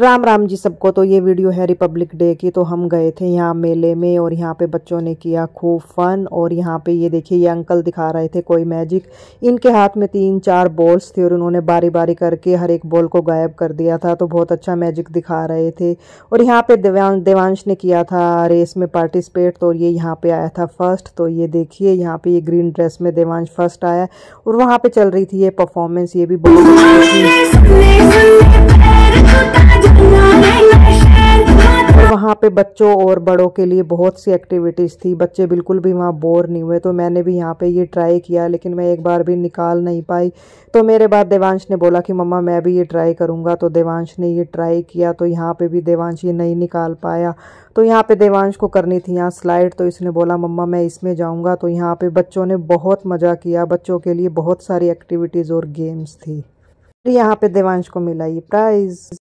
राम राम जी सबको तो ये वीडियो है रिपब्लिक डे की तो हम गए थे यहाँ मेले में और यहाँ पे बच्चों ने किया खूब फन और यहाँ पे ये देखिए ये अंकल दिखा रहे थे कोई मैजिक इनके हाथ में तीन चार बॉल्स थे और उन्होंने बारी बारी करके हर एक बॉल को गायब कर दिया था तो बहुत अच्छा मैजिक दिखा रहे थे और यहाँ पे देवान देवांश ने किया था रेस में पार्टिसिपेट तो ये यहाँ पर आया था फर्स्ट तो ये देखिए यहाँ पर ये ग्रीन ड्रेस में देवांश फर्स्ट आया और वहाँ पर चल रही थी ये परफॉर्मेंस ये भी बहुत वहाँ पे बच्चों और बड़ों के लिए बहुत सी एक्टिविटीज़ थी बच्चे बिल्कुल भी वहाँ बोर नहीं हुए तो मैंने भी यहाँ पे ये ट्राई किया लेकिन मैं एक बार भी निकाल नहीं पाई तो मेरे बाद देवांश ने बोला कि मम्मा मैं भी ये ट्राई करूँगा तो देवांश ने ये ट्राई किया तो यहाँ पर भी देवांश ये नहीं निकाल पाया तो यहाँ पर देवांश को करनी थी यहाँ स्लाइड तो इसने बोला मम्मा मैं इसमें जाऊँगा तो यहाँ पर बच्चों ने बहुत मज़ा किया बच्चों के लिए बहुत सारी एक्टिविटीज़ और गेम्स थी यहाँ पे देवांश को मिला ये प्राइज़